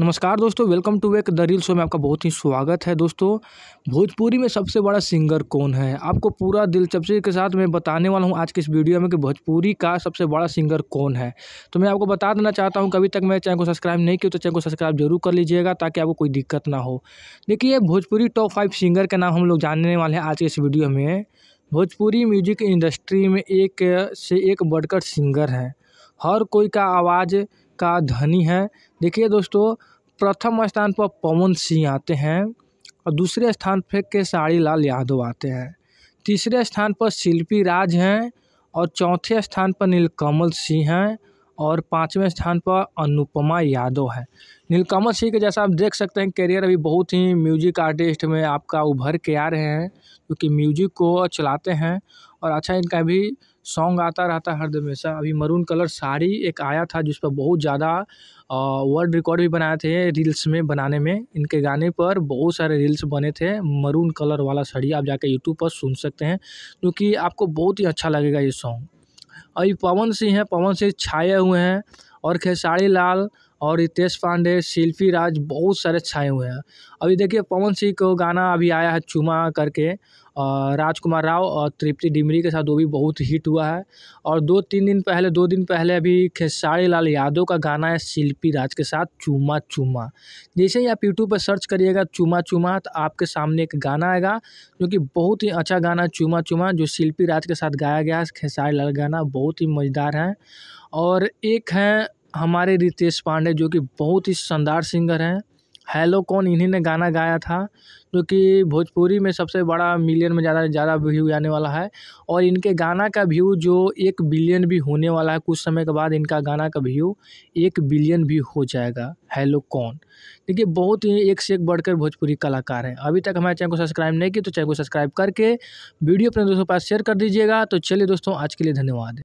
नमस्कार दोस्तों welcome to wake the reel show में आपका बहुत ही स्वागत है दोस्तों भोजपुरी में सबसे बड़ा सिंगर कौन है आपको पूरा दिलचस्पी के साथ मैं बताने वाला हूं आज के इस वीडियो में कि भोजपुरी का सबसे बड़ा सिंगर कौन है तो मैं आपको बता देना चाहता हूं कभी तक मैं चैनल को सब्सक्राइब नहीं किया तो चैनल को सब्सक्राइब जरूर कर लीजिएगा ताकि आपको कोई दिक्कत ना हो देखिए भोजपुरी टॉप फाइव सिंगर का नाम हम लोग जानने वाले हैं आज के इस वीडियो में भोजपुरी म्यूजिक इंडस्ट्री में एक से एक बढ़कर सिंगर हैं हर कोई का आवाज़ का धनी है देखिए दोस्तों प्रथम स्थान पर पवन सिंह आते हैं और दूसरे स्थान पर खेसारी लाल यादव आते हैं तीसरे स्थान पर शिल्पी राज हैं और चौथे स्थान पर नीलकमल सिंह हैं और पाँचवें स्थान पर अनुपमा यादव है नीलकमल सिंह के जैसा आप देख सकते हैं करियर अभी बहुत ही म्यूजिक आर्टिस्ट में आपका उभर के आ रहे हैं क्योंकि म्यूजिक को चलाते हैं और अच्छा इनका भी सॉन्ग आता रहता है हर हमेशा अभी मरून कलर साड़ी एक आया था जिस पर बहुत ज़्यादा वर्ल्ड रिकॉर्ड भी बनाए थे रील्स में बनाने में इनके गाने पर बहुत सारे रील्स बने थे मरून कलर वाला साड़ी आप जाकर यूट्यूब पर सुन सकते हैं क्योंकि आपको बहुत ही अच्छा लगेगा ये सॉन्ग अभी पवन सिंह हैं पवन सिंह छाए हुए हैं और खेसारी लाल और रितेश पांडे शिल्पी राज बहुत सारे छाए हुए हैं अभी देखिए पवन सिंह को गाना अभी आया है चुमा करके राजकुमार राव और तृप्ति डिमरी के साथ वो भी बहुत हिट हुआ है और दो तीन दिन पहले दो दिन पहले अभी खेसारी लाल यादव का गाना है शिल्पी राज के साथ चुमा चुमा जैसे ही आप यूट्यूब पर सर्च करिएगा चुमा चुमा तो आपके सामने एक गाना आएगा जो कि बहुत ही अच्छा गाना है चुमा चुमा जो शिल्पी राज के साथ गाया गया है खेसारी लाल गाना बहुत ही मज़ेदार है और एक हैं हमारे रितेश पांडे जो कि बहुत ही शानदार सिंगर हैं हैलो कौन इन्हीं ने गाना गाया था जो कि भोजपुरी में सबसे बड़ा मिलियन में ज़्यादा ज़्यादा व्यू आने वाला है और इनके गाना का व्यू जो एक बिलियन भी होने वाला है कुछ समय के बाद इनका गाना का व्यू एक बिलियन भी हो जाएगा हैलो कौन देखिए बहुत ही एक से एक बढ़कर भोजपुरी कलाकार हैं अभी तक हमारे चैनल को सब्सक्राइब नहीं किया तो चैनल को सब्सक्राइब करके वीडियो अपने दोस्तों के पास शेयर कर दीजिएगा तो चलिए दोस्तों आज के लिए धन्यवाद